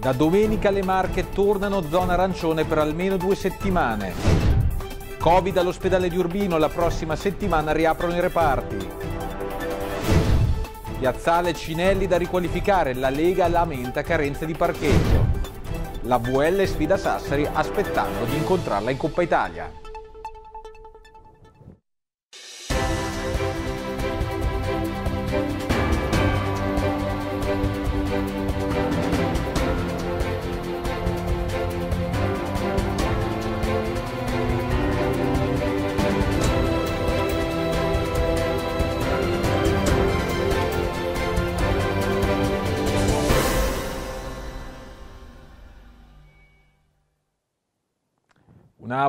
Da domenica le Marche tornano zona arancione per almeno due settimane. Covid all'ospedale di Urbino, la prossima settimana riaprono i reparti. Piazzale Cinelli da riqualificare, la Lega lamenta carenze di parcheggio. La VL sfida Sassari aspettando di incontrarla in Coppa Italia.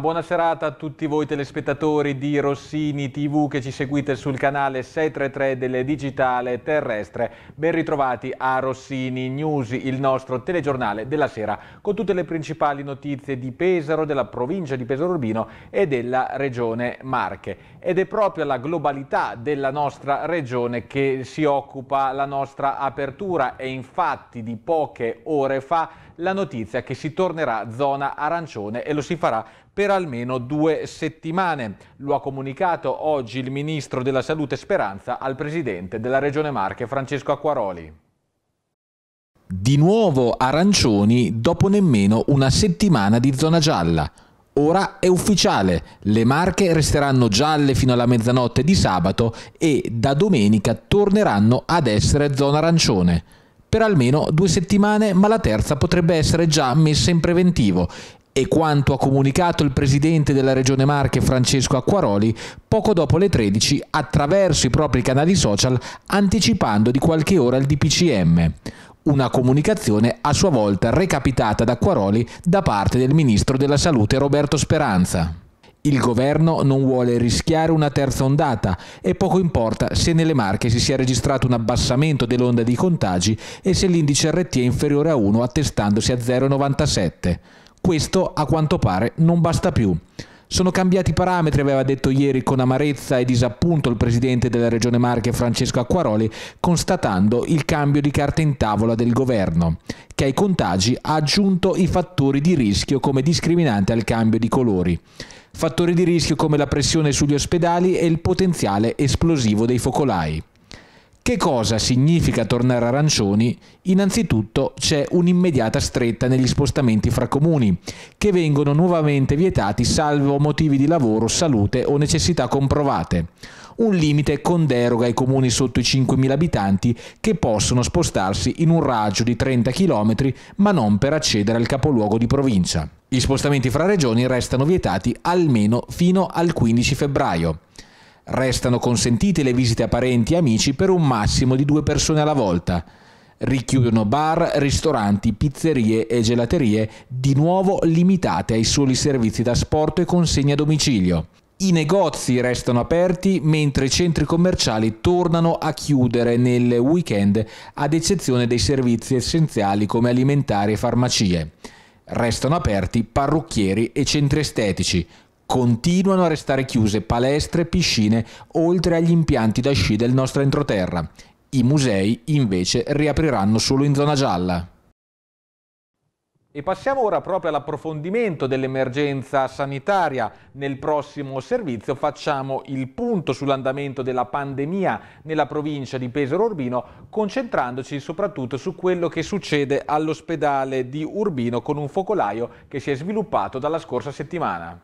buona serata a tutti voi telespettatori di Rossini TV che ci seguite sul canale 633 del Digitale Terrestre. Ben ritrovati a Rossini News, il nostro telegiornale della sera, con tutte le principali notizie di Pesaro, della provincia di Pesaro Urbino e della regione Marche. Ed è proprio la globalità della nostra regione che si occupa la nostra apertura e infatti di poche ore fa la notizia che si tornerà zona arancione e lo si farà per almeno due settimane. Lo ha comunicato oggi il Ministro della Salute Speranza al Presidente della Regione Marche, Francesco Acquaroli. Di nuovo arancioni dopo nemmeno una settimana di zona gialla. Ora è ufficiale, le marche resteranno gialle fino alla mezzanotte di sabato e da domenica torneranno ad essere zona arancione. Per almeno due settimane, ma la terza potrebbe essere già messa in preventivo e quanto ha comunicato il presidente della Regione Marche Francesco Acquaroli poco dopo le 13 attraverso i propri canali social anticipando di qualche ora il DPCM. Una comunicazione a sua volta recapitata da Acquaroli da parte del ministro della Salute Roberto Speranza. Il governo non vuole rischiare una terza ondata e poco importa se nelle Marche si sia registrato un abbassamento dell'onda di contagi e se l'indice RT è inferiore a 1 attestandosi a 0,97. Questo a quanto pare non basta più. Sono cambiati i parametri, aveva detto ieri con amarezza e disappunto il presidente della Regione Marche Francesco Acquaroli, constatando il cambio di carta in tavola del governo, che ai contagi ha aggiunto i fattori di rischio come discriminante al cambio di colori. Fattori di rischio come la pressione sugli ospedali e il potenziale esplosivo dei focolai. Che cosa significa tornare arancioni? Innanzitutto c'è un'immediata stretta negli spostamenti fra comuni, che vengono nuovamente vietati salvo motivi di lavoro, salute o necessità comprovate. Un limite con deroga ai comuni sotto i 5.000 abitanti che possono spostarsi in un raggio di 30 km ma non per accedere al capoluogo di provincia. Gli spostamenti fra regioni restano vietati almeno fino al 15 febbraio. Restano consentite le visite a parenti e amici per un massimo di due persone alla volta. Richiudono bar, ristoranti, pizzerie e gelaterie, di nuovo limitate ai soli servizi da sport e consegne a domicilio. I negozi restano aperti mentre i centri commerciali tornano a chiudere nel weekend ad eccezione dei servizi essenziali come alimentari e farmacie. Restano aperti parrucchieri e centri estetici, Continuano a restare chiuse palestre e piscine oltre agli impianti da sci del nostro entroterra. I musei invece riapriranno solo in zona gialla. E passiamo ora proprio all'approfondimento dell'emergenza sanitaria. Nel prossimo servizio facciamo il punto sull'andamento della pandemia nella provincia di Pesaro Urbino, concentrandoci soprattutto su quello che succede all'ospedale di Urbino con un focolaio che si è sviluppato dalla scorsa settimana.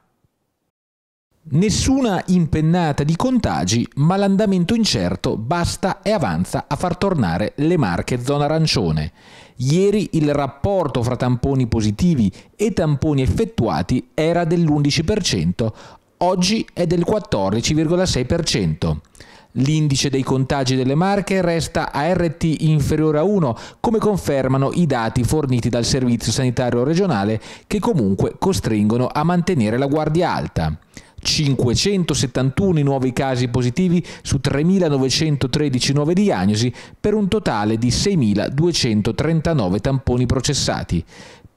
Nessuna impennata di contagi, ma l'andamento incerto basta e avanza a far tornare le marche zona arancione. Ieri il rapporto fra tamponi positivi e tamponi effettuati era dell'11%, oggi è del 14,6%. L'indice dei contagi delle marche resta a RT inferiore a 1, come confermano i dati forniti dal Servizio Sanitario Regionale, che comunque costringono a mantenere la guardia alta. 571 nuovi casi positivi su 3.913 nuove diagnosi per un totale di 6.239 tamponi processati.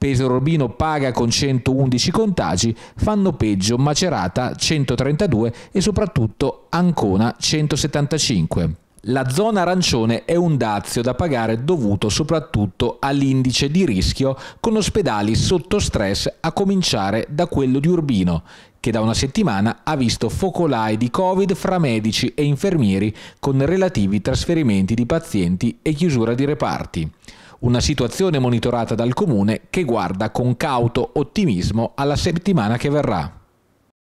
Pesaro Urbino paga con 111 contagi, fanno peggio Macerata 132 e soprattutto Ancona 175. La zona arancione è un dazio da pagare dovuto soprattutto all'indice di rischio con ospedali sotto stress a cominciare da quello di Urbino che da una settimana ha visto focolai di Covid fra medici e infermieri con relativi trasferimenti di pazienti e chiusura di reparti. Una situazione monitorata dal comune che guarda con cauto ottimismo alla settimana che verrà.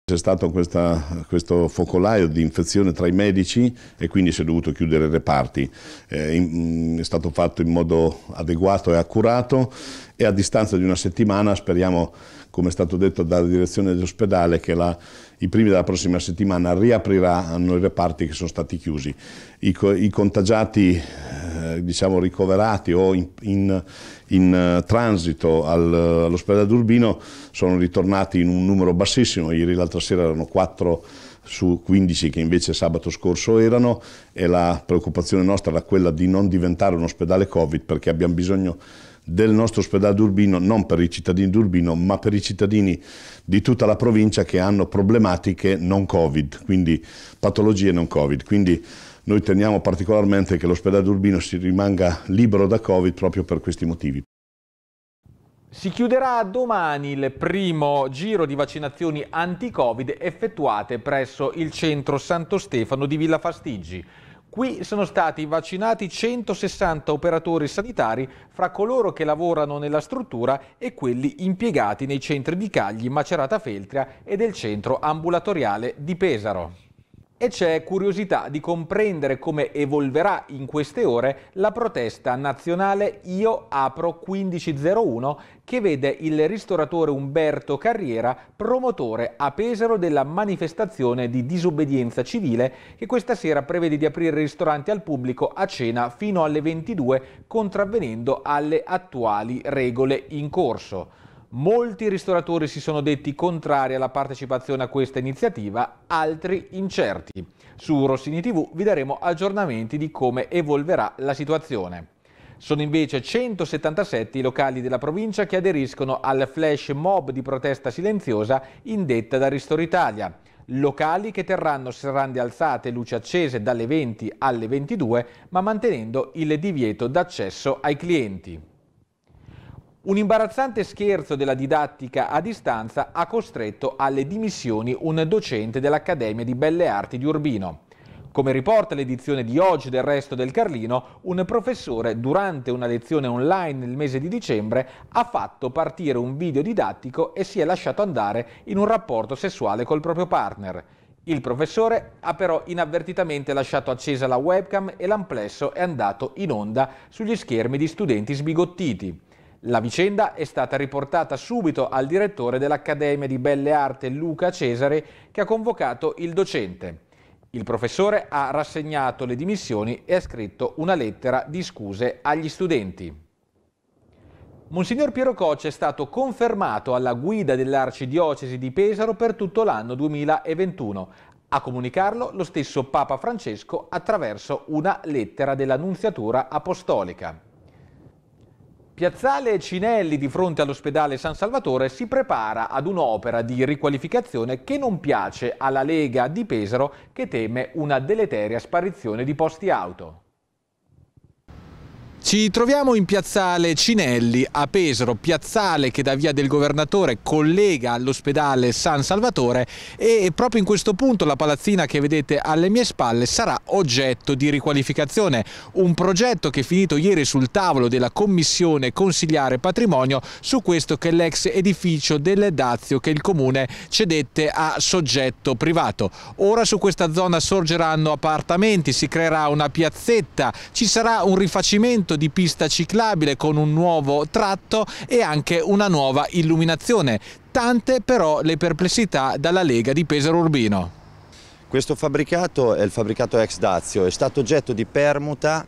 C'è stato questa, questo focolaio di infezione tra i medici e quindi si è dovuto chiudere i reparti. Eh, in, mm, è stato fatto in modo adeguato e accurato e a distanza di una settimana speriamo, come è stato detto dalla direzione dell'ospedale, che la i primi della prossima settimana riapriranno i reparti che sono stati chiusi. I, co i contagiati eh, diciamo ricoverati o in, in, in eh, transito al, all'ospedale d'Urbino sono ritornati in un numero bassissimo, ieri l'altra sera erano 4 su 15 che invece sabato scorso erano e la preoccupazione nostra era quella di non diventare un ospedale Covid perché abbiamo bisogno del nostro ospedale d'Urbino, non per i cittadini d'Urbino, ma per i cittadini di tutta la provincia che hanno problematiche non Covid, quindi patologie non Covid. Quindi noi teniamo particolarmente che l'ospedale d'Urbino si rimanga libero da Covid proprio per questi motivi. Si chiuderà domani il primo giro di vaccinazioni anti-Covid effettuate presso il centro Santo Stefano di Villa Fastiggi. Qui sono stati vaccinati 160 operatori sanitari fra coloro che lavorano nella struttura e quelli impiegati nei centri di Cagli, Macerata Feltria e del centro ambulatoriale di Pesaro e c'è curiosità di comprendere come evolverà in queste ore la protesta nazionale Io Apro 1501 che vede il ristoratore Umberto Carriera promotore a Pesaro della manifestazione di disobbedienza civile che questa sera prevede di aprire il ristorante al pubblico a cena fino alle 22 contravvenendo alle attuali regole in corso. Molti ristoratori si sono detti contrari alla partecipazione a questa iniziativa, altri incerti. Su Rossini TV vi daremo aggiornamenti di come evolverà la situazione. Sono invece 177 i locali della provincia che aderiscono al flash mob di protesta silenziosa indetta da Ristor Italia. Locali che terranno serrande alzate e luci accese dalle 20 alle 22, ma mantenendo il divieto d'accesso ai clienti. Un imbarazzante scherzo della didattica a distanza ha costretto alle dimissioni un docente dell'Accademia di Belle Arti di Urbino. Come riporta l'edizione di oggi del Resto del Carlino, un professore durante una lezione online nel mese di dicembre ha fatto partire un video didattico e si è lasciato andare in un rapporto sessuale col proprio partner. Il professore ha però inavvertitamente lasciato accesa la webcam e l'amplesso è andato in onda sugli schermi di studenti sbigottiti. La vicenda è stata riportata subito al direttore dell'Accademia di Belle Arte Luca Cesare che ha convocato il docente. Il professore ha rassegnato le dimissioni e ha scritto una lettera di scuse agli studenti. Monsignor Piero Cocce è stato confermato alla guida dell'Arcidiocesi di Pesaro per tutto l'anno 2021, a comunicarlo lo stesso Papa Francesco attraverso una lettera dell'Annunziatura Apostolica. Piazzale Cinelli di fronte all'ospedale San Salvatore si prepara ad un'opera di riqualificazione che non piace alla Lega di Pesaro che teme una deleteria sparizione di posti auto. Ci troviamo in piazzale Cinelli a Pesaro, piazzale che da via del governatore collega all'ospedale San Salvatore e proprio in questo punto la palazzina che vedete alle mie spalle sarà oggetto di riqualificazione, un progetto che è finito ieri sul tavolo della commissione consigliare patrimonio su questo che è l'ex edificio del Dazio che il comune cedette a soggetto privato. Ora su questa zona sorgeranno appartamenti, si creerà una piazzetta, ci sarà un rifacimento cambiamento di pista ciclabile con un nuovo tratto e anche una nuova illuminazione. Tante però le perplessità dalla Lega di Pesaro Urbino. Questo fabbricato è il fabbricato ex Dazio, è stato oggetto di permuta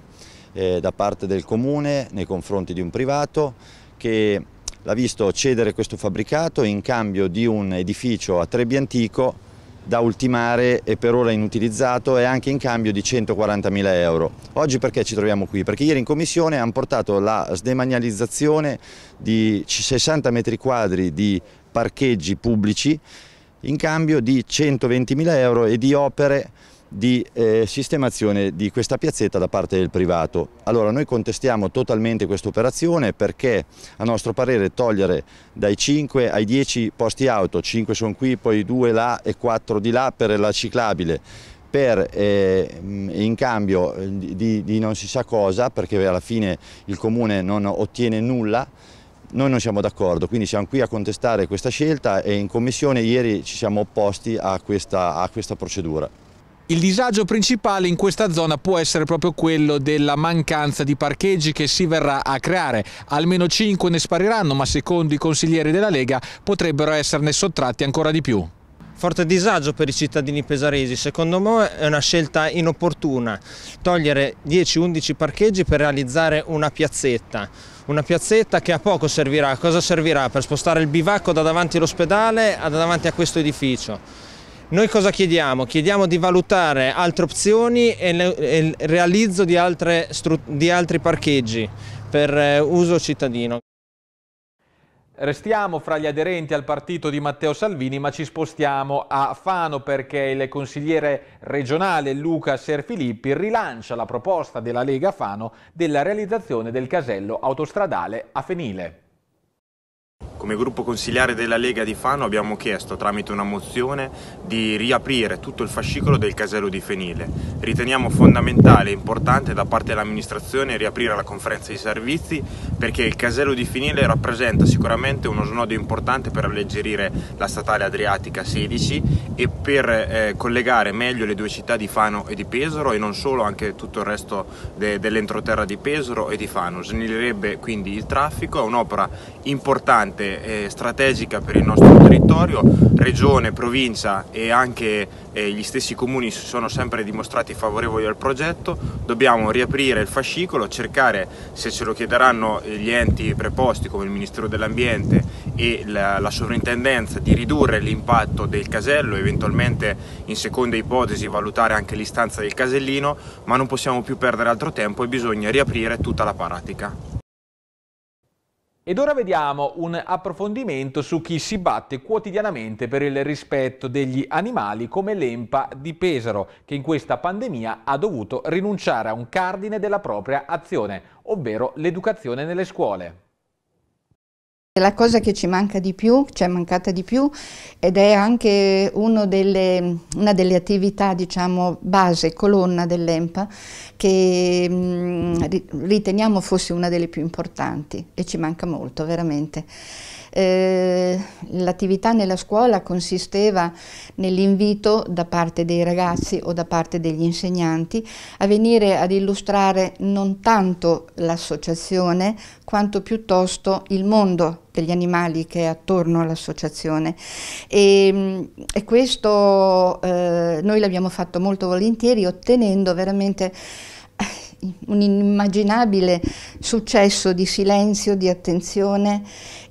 eh, da parte del comune nei confronti di un privato che l'ha visto cedere questo fabbricato in cambio di un edificio a Trebbi Antico da ultimare e per ora inutilizzato e anche in cambio di 140.000 euro. Oggi perché ci troviamo qui? Perché ieri in commissione hanno portato la sdemanializzazione di 60 metri quadri di parcheggi pubblici in cambio di 120.000 euro e di opere di eh, sistemazione di questa piazzetta da parte del privato. Allora noi contestiamo totalmente questa operazione perché a nostro parere togliere dai 5 ai 10 posti auto, 5 sono qui, poi 2 là e 4 di là per la ciclabile, per, eh, in cambio eh, di, di non si sa cosa perché alla fine il comune non ottiene nulla, noi non siamo d'accordo, quindi siamo qui a contestare questa scelta e in commissione ieri ci siamo opposti a questa, a questa procedura. Il disagio principale in questa zona può essere proprio quello della mancanza di parcheggi che si verrà a creare. Almeno 5 ne spariranno, ma secondo i consiglieri della Lega potrebbero esserne sottratti ancora di più forte disagio per i cittadini pesaresi, secondo me è una scelta inopportuna, togliere 10-11 parcheggi per realizzare una piazzetta, una piazzetta che a poco servirà, cosa servirà? Per spostare il bivacco da davanti all'ospedale a davanti a questo edificio. Noi cosa chiediamo? Chiediamo di valutare altre opzioni e il realizzo di, altre, di altri parcheggi per eh, uso cittadino. Restiamo fra gli aderenti al partito di Matteo Salvini ma ci spostiamo a Fano perché il consigliere regionale Luca Serfilippi rilancia la proposta della Lega Fano della realizzazione del casello autostradale a Fenile. Come gruppo consiliare della Lega di Fano abbiamo chiesto, tramite una mozione, di riaprire tutto il fascicolo del casello di Fenile. Riteniamo fondamentale e importante da parte dell'amministrazione riaprire la conferenza di servizi perché il casello di Fenile rappresenta sicuramente uno snodo importante per alleggerire la statale Adriatica 16 e per eh, collegare meglio le due città di Fano e di Pesaro e non solo, anche tutto il resto de dell'entroterra di Pesaro e di Fano. Snellirebbe quindi il traffico, è un'opera importante importante e strategica per il nostro territorio, regione, provincia e anche eh, gli stessi comuni si sono sempre dimostrati favorevoli al progetto, dobbiamo riaprire il fascicolo, cercare se ce lo chiederanno eh, gli enti preposti come il Ministero dell'Ambiente e la, la sovrintendenza di ridurre l'impatto del casello, eventualmente in seconda ipotesi valutare anche l'istanza del casellino, ma non possiamo più perdere altro tempo e bisogna riaprire tutta la pratica. Ed ora vediamo un approfondimento su chi si batte quotidianamente per il rispetto degli animali come l'EMPA di Pesaro, che in questa pandemia ha dovuto rinunciare a un cardine della propria azione, ovvero l'educazione nelle scuole la cosa che ci manca di più, ci è mancata di più ed è anche delle, una delle attività, diciamo, base, colonna dell'EMPA, che mh, mm, riteniamo fosse una delle più importanti e ci manca molto, veramente. Eh, l'attività nella scuola consisteva nell'invito da parte dei ragazzi o da parte degli insegnanti a venire ad illustrare non tanto l'associazione quanto piuttosto il mondo degli animali che è attorno all'associazione e, mm, e questo eh, noi l'abbiamo fatto molto volentieri ottenendo veramente eh, un inimmaginabile successo di silenzio, di attenzione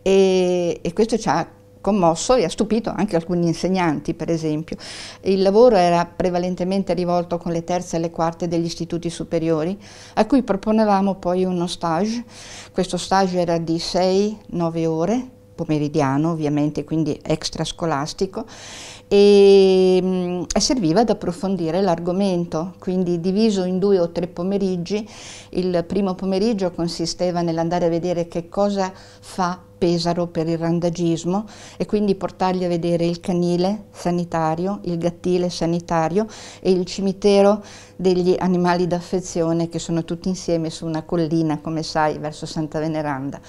e, e questo ci ha commosso e ha stupito anche alcuni insegnanti, per esempio. Il lavoro era prevalentemente rivolto con le terze e le quarte degli istituti superiori, a cui proponevamo poi uno stage. Questo stage era di 6-9 ore pomeridiano ovviamente, quindi extrascolastico, e, mh, mm, serviva ad approfondire l'argomento, quindi diviso in due o tre pomeriggi, il primo pomeriggio consisteva nell'andare a vedere che cosa fa Pesaro per il randagismo e quindi portargli a vedere il canile sanitario, il gattile sanitario e il cimitero degli animali d'affezione che sono tutti insieme su una collina, come sai, verso Santa Veneranda.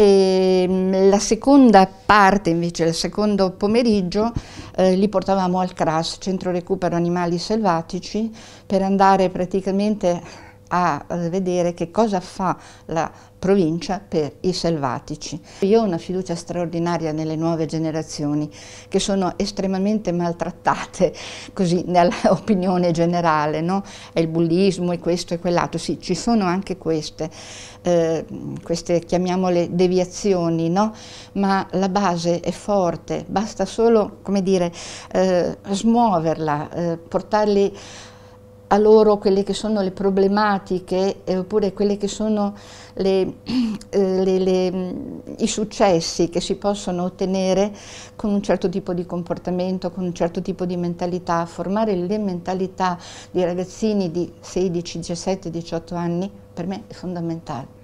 E ehm, la seconda parte, invece, il secondo pomeriggio, eh, li portavamo al CRAS, Centro Recupero Animali Selvatici, per andare praticamente a vedere che cosa fa la provincia per i selvatici. Io ho una fiducia straordinaria nelle nuove generazioni che sono estremamente maltrattate così nell'opinione generale, no? è il bullismo e questo e quell'altro, sì ci sono anche queste, eh, queste chiamiamole deviazioni, no? ma la base è forte, basta solo come dire, eh, smuoverla, eh, portarli a loro quelle che sono le problematiche eh, oppure quelli che sono le, eh, le, le, mm, i successi che si possono ottenere con un certo tipo di comportamento, con un certo tipo di mentalità, formare le mentalità di ragazzini di 16, 17, 18 anni per me è fondamentale.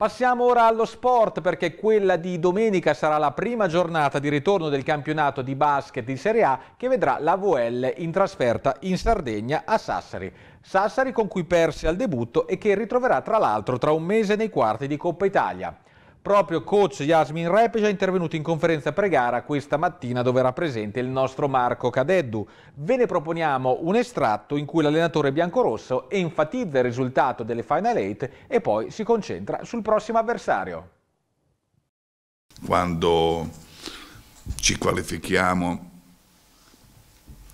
Passiamo ora allo sport perché quella di domenica sarà la prima giornata di ritorno del campionato di basket di Serie A che vedrà la VL in trasferta in Sardegna a Sassari. Sassari con cui perse al debutto e che ritroverà tra l'altro tra un mese nei quarti di Coppa Italia. Proprio coach Yasmin Repes è intervenuto in conferenza pregara questa mattina dove era presente il nostro Marco Cadeddu. Ve ne proponiamo un estratto in cui l'allenatore biancorosso enfatizza il risultato delle Final 8 e poi si concentra sul prossimo avversario. Quando ci qualifichiamo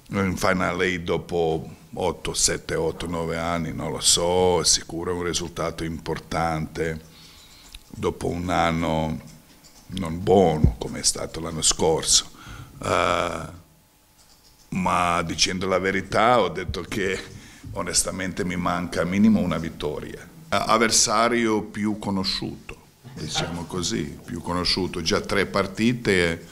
in Final 8 dopo 8, 7, 8, 9 anni, non lo so, è sicuro un risultato importante dopo un anno non buono come è stato l'anno scorso, uh, ma dicendo la verità ho detto che onestamente mi manca minimo una vittoria. Uh, avversario più conosciuto, diciamo così, più conosciuto, già tre partite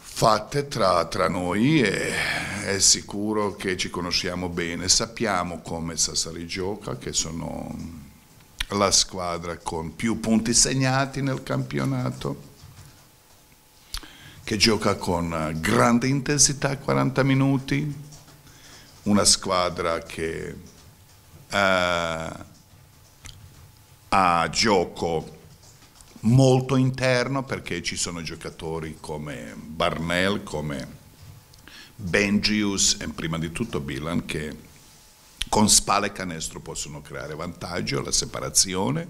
fatte tra, tra noi e è sicuro che ci conosciamo bene, sappiamo come Sassari gioca, che sono la squadra con più punti segnati nel campionato, che gioca con grande intensità 40 minuti, una squadra che eh, ha gioco molto interno perché ci sono giocatori come Barnell, come Benjius e prima di tutto Bilan che con spalla e canestro possono creare vantaggio, la separazione,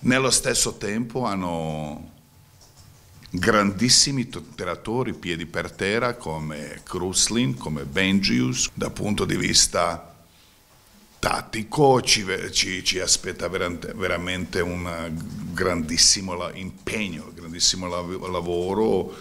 nello stesso tempo hanno grandissimi tiratori piedi per terra come Kruslin, come Benjius, dal punto di vista tattico ci, ci, ci aspetta veramente un grandissimo impegno, un grandissimo lavoro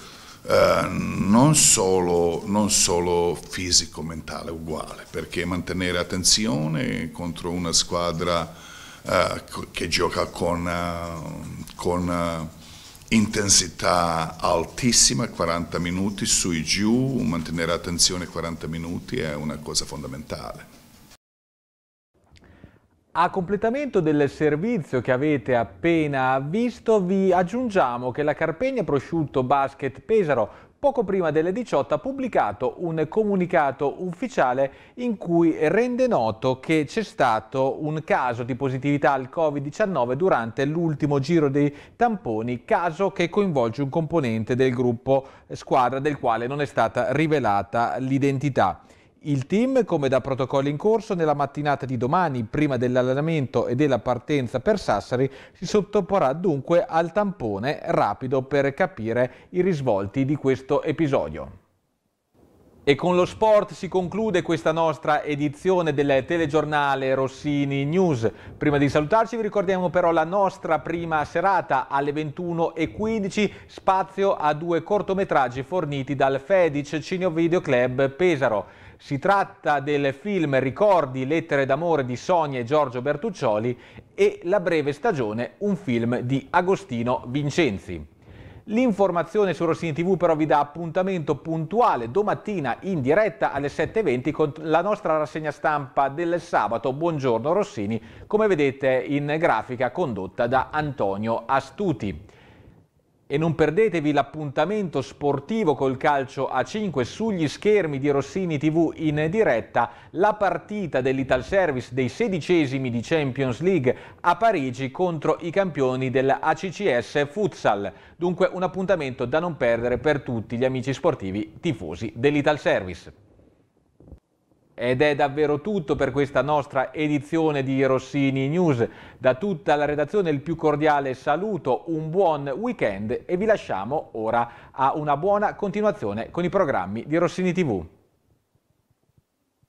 eh, non, solo, non solo fisico-mentale, uguale, perché mantenere attenzione contro una squadra eh, che gioca con, eh, con eh, intensità altissima, 40 minuti su e giù, mantenere attenzione 40 minuti è una cosa fondamentale. A completamento del servizio che avete appena visto vi aggiungiamo che la Carpegna Prosciutto Basket Pesaro poco prima delle 18 ha pubblicato un comunicato ufficiale in cui rende noto che c'è stato un caso di positività al Covid-19 durante l'ultimo giro dei tamponi, caso che coinvolge un componente del gruppo squadra del quale non è stata rivelata l'identità. Il team, come da protocolli in corso, nella mattinata di domani, prima dell'allenamento e della partenza per Sassari, si sottoporrà dunque al tampone rapido per capire i risvolti di questo episodio. E con lo sport si conclude questa nostra edizione del telegiornale Rossini News. Prima di salutarci vi ricordiamo però la nostra prima serata alle 21.15, spazio a due cortometraggi forniti dal Fedic Cineo Video Club Pesaro. Si tratta del film Ricordi, lettere d'amore di Sonia e Giorgio Bertuccioli e La breve stagione, un film di Agostino Vincenzi. L'informazione su Rossini TV però vi dà appuntamento puntuale domattina in diretta alle 7.20 con la nostra rassegna stampa del sabato Buongiorno Rossini, come vedete in grafica condotta da Antonio Astuti. E non perdetevi l'appuntamento sportivo col calcio a 5 sugli schermi di Rossini TV in diretta, la partita dell'Ital Service dei sedicesimi di Champions League a Parigi contro i campioni dell'ACCS Futsal. Dunque un appuntamento da non perdere per tutti gli amici sportivi tifosi dell'Ital Service. Ed è davvero tutto per questa nostra edizione di Rossini News. Da tutta la redazione il più cordiale saluto, un buon weekend e vi lasciamo ora a una buona continuazione con i programmi di Rossini TV.